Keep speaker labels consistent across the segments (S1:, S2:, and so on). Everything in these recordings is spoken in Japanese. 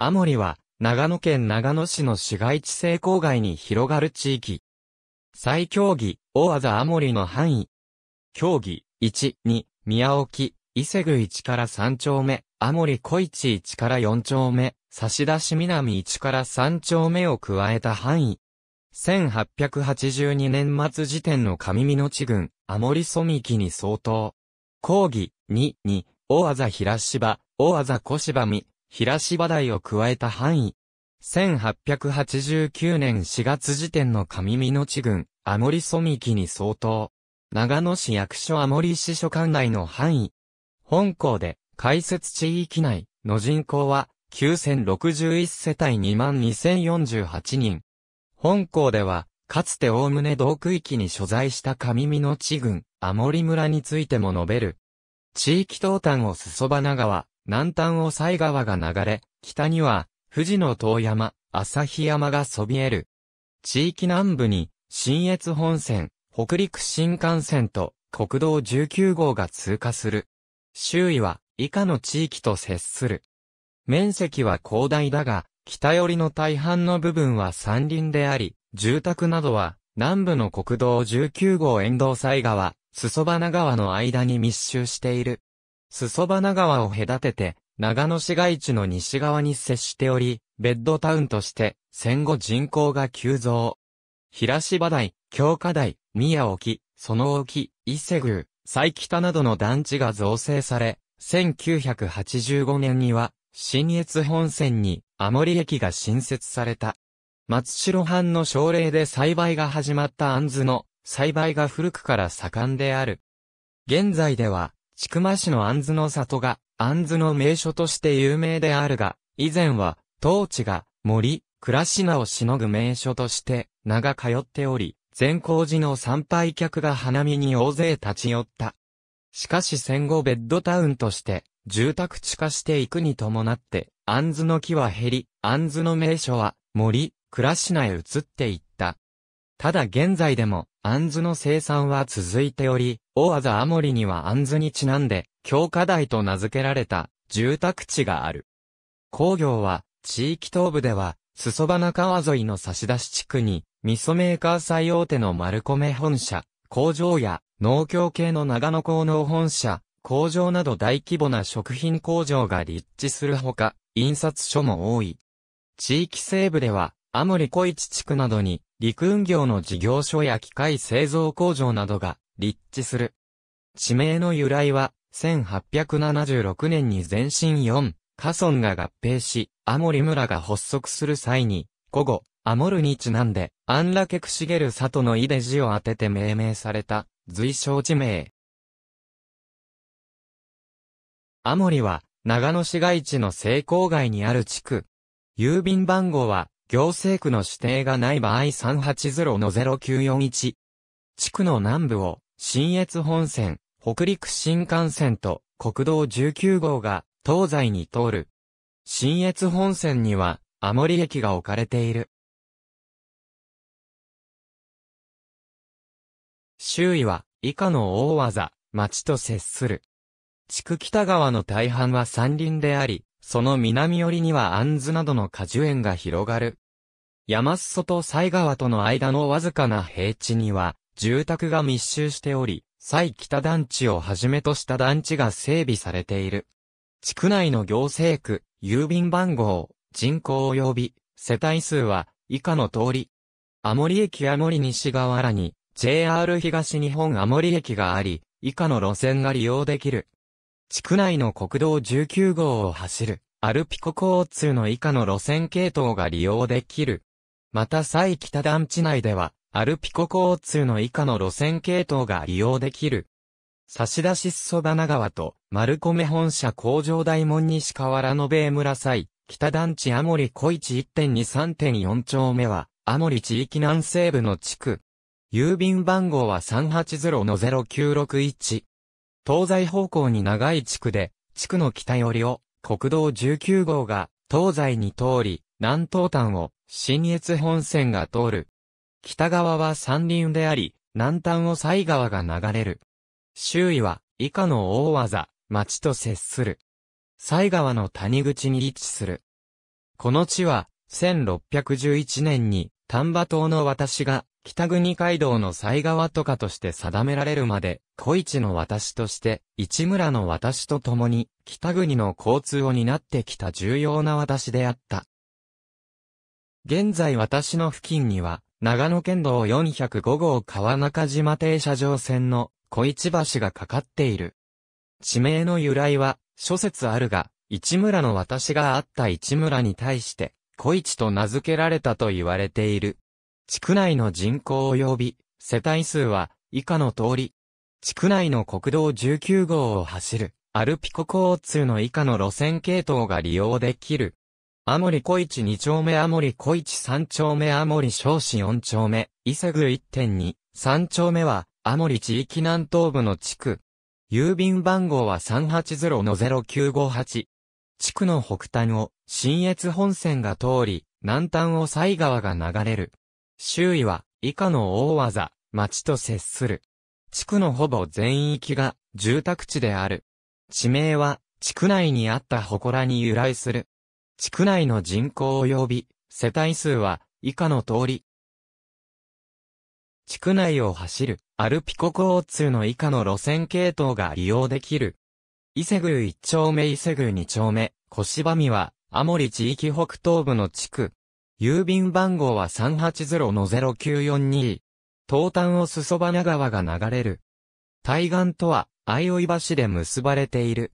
S1: アモリは、長野県長野市の市街地成郊外に広がる地域。最競技、大技アモリの範囲。競技、1、2、宮沖、伊勢具1から3丁目、アモリ小市1から4丁目、差出南1から3丁目を加えた範囲。1882年末時点の上美の地郡、アモリミキに相当。講義、2、2、大技平芝、大技小芝見、平芝台を加えた範囲。1889年4月時点の上美濃地郡、アモリソミに相当。長野市役所アモリ市所管内の範囲。本校で、開設地域内の人口は、9061世帯22048人。本校では、かつておおむね同区域に所在した上美濃地郡、アモリ村についても述べる。地域東端を裾花川、南端を西川が流れ、北には、富士の遠山、旭山がそびえる。地域南部に、新越本線、北陸新幹線と国道19号が通過する。周囲は以下の地域と接する。面積は広大だが、北寄りの大半の部分は山林であり、住宅などは南部の国道19号沿道西川、裾花川の間に密集している。裾花川を隔てて、長野市街地の西側に接しており、ベッドタウンとして、戦後人口が急増。平芝台、京華台、宮沖、その沖、伊勢宮、西北などの団地が造成され、1985年には、新越本線に、安守駅が新設された。松代藩の奨励で栽培が始まった杏の、栽培が古くから盛んである。現在では、千曲市の安津の里が、安津の名所として有名であるが、以前は、当地が、森、倉科をしのぐ名所として、名が通っており、善光寺の参拝客が花見に大勢立ち寄った。しかし戦後ベッドタウンとして、住宅地化していくに伴って、安津の木は減り、安津の名所は、森、倉科へ移っていった。ただ現在でも、安津の生産は続いており、大和田リには安図にちなんで、強化台と名付けられた住宅地がある。工業は、地域東部では、裾花川沿いの差出地区に、味噌メーカー最大手の丸米本社、工場や農協系の長野工農本社、工場など大規模な食品工場が立地するほか、印刷所も多い。地域西部では、アモリ小市地区などに、陸運業の事業所や機械製造工場などが立地する。地名の由来は、1876年に前身4、カソンが合併し、アモリ村が発足する際に、古語、アモルにちなんで、アンラケクシゲル里の井デ字を当てて命名された、随称地名。アモリは、長野市街地の成功街にある地区。郵便番号は、行政区の指定がない場合380の0941。地区の南部を、新越本線、北陸新幹線と国道19号が東西に通る。新越本線には、アモリ駅が置かれている。周囲は、以下の大技、町と接する。地区北側の大半は山林であり、その南寄りには杏ズなどの果樹園が広がる。山裾と西川との間のわずかな平地には、住宅が密集しており、西北団地をはじめとした団地が整備されている。地区内の行政区、郵便番号、人口及び世帯数は以下の通り。アモリ駅アモリ西側らに JR 東日本アモリ駅があり、以下の路線が利用できる。地区内の国道19号を走る、アルピコ交通の以下の路線系統が利用できる。また西北団地内では、アルピコ交通の以下の路線系統が利用できる。差出しそばな川と、丸米本社工場大門西河原の米村祭、北団地アモリ小市1.23.4丁目は、アモリ地域南西部の地区。郵便番号は380-0961。東西方向に長い地区で、地区の北寄りを、国道19号が、東西に通り、南東端を、新越本線が通る。北側は山林であり、南端を西川が流れる。周囲は以下の大技、町と接する。西川の谷口に位置する。この地は、1611年に丹波島の私が北国街道の西川とかとして定められるまで、小市の私として、市村の私と共に、北国の交通を担ってきた重要な私であった。現在私の付近には、長野県道405号川中島停車場線の小市橋がかかっている。地名の由来は、諸説あるが、市村の私があった市村に対して、小市と名付けられたと言われている。地区内の人口及び、世帯数は、以下の通り。地区内の国道19号を走る、アルピコ交通の以下の路線系統が利用できる。アモリ小市2丁目アモリ小市3丁目アモリ少子4丁目、伊勢宮1.2、3丁目は、アモリ地域南東部の地区。郵便番号は380-0958。地区の北端を、新越本線が通り、南端を西川が流れる。周囲は、以下の大技、町と接する。地区のほぼ全域が、住宅地である。地名は、地区内にあった祠に由来する。地区内の人口及び世帯数は以下の通り。地区内を走るアルピコ交通の以下の路線系統が利用できる。伊勢宮1丁目伊勢宮2丁目、小芝見は、アモリ地域北東部の地区。郵便番号は380-0942。東端を裾花川が流れる。対岸とは、相生橋で結ばれている。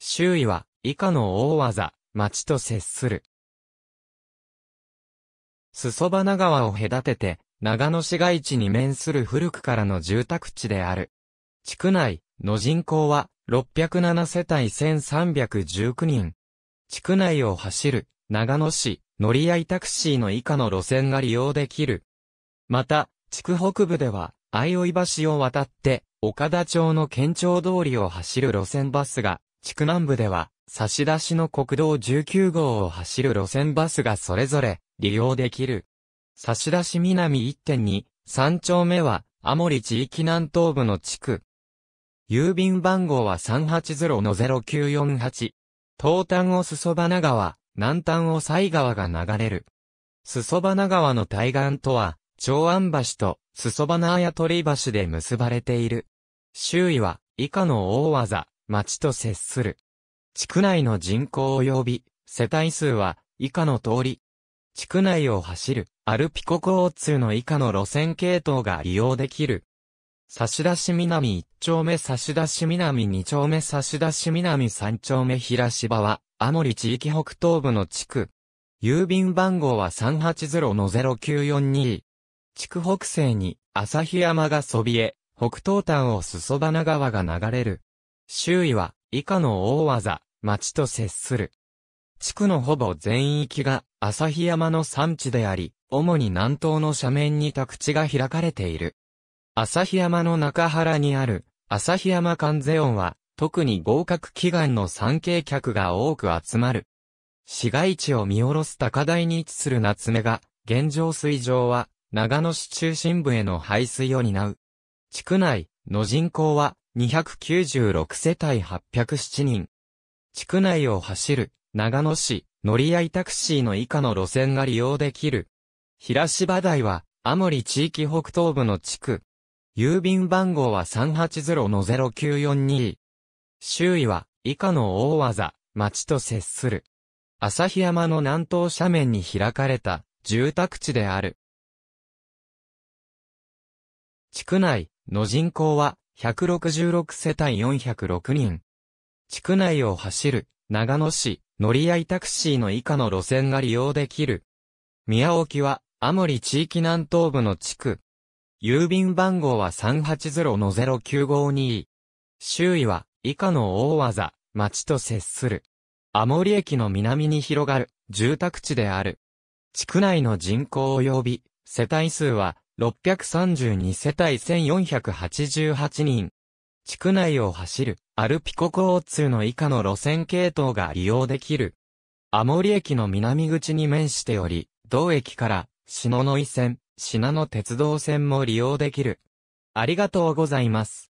S1: 周囲は、以下の大技、町と接する。裾花川を隔てて、長野市街地に面する古くからの住宅地である。地区内の人口は607世帯1319人。地区内を走る長野市乗り合いタクシーの以下の路線が利用できる。また、地区北部では、相生橋を渡って、岡田町の県庁通りを走る路線バスが、地区南部では、差し出しの国道19号を走る路線バスがそれぞれ利用できる。差し出し南1.2、3丁目は、アモリ地域南東部の地区。郵便番号は380-0948。東端を裾花川、南端を西川が流れる。裾花川の対岸とは、長安橋と裾花綾鳥橋で結ばれている。周囲は、以下の大技、町と接する。地区内の人口及び世帯数は以下の通り。地区内を走るアルピコ交通の以下の路線系統が利用できる。差出南1丁目差出南2丁目差出南3丁目平芝は、アモリ地域北東部の地区。郵便番号は380-0942。地区北西に、旭山がそびえ、北東端を裾花川が流れる。周囲は、以下の大技、町と接する。地区のほぼ全域が日山の産地であり、主に南東の斜面に宅地が開かれている。日山の中原にある日山関税音は、特に合格祈願の参詣客が多く集まる。市街地を見下ろす高台に位置する夏目が、現状水上は、長野市中心部への排水を担う。地区内の人口は、296世帯807人。地区内を走る、長野市、乗り合いタクシーの以下の路線が利用できる。平芝台は、青森地域北東部の地区。郵便番号は380-0942。周囲は、以下の大技、町と接する。旭山の南東斜面に開かれた、住宅地である。地区内の人口は166世帯406人。地区内を走る、長野市、乗り合いタクシーの以下の路線が利用できる。宮沖は、アモリ地域南東部の地区。郵便番号は380-0952。周囲は、以下の大技、町と接する。アモリ駅の南に広がる、住宅地である。地区内の人口及び、世帯数は、632世帯1488人。地区内を走るアルピコ交通の以下の路線系統が利用できる。アモリ駅の南口に面しており、同駅から篠ノ井線、品野鉄道線も利用できる。ありがとうございます。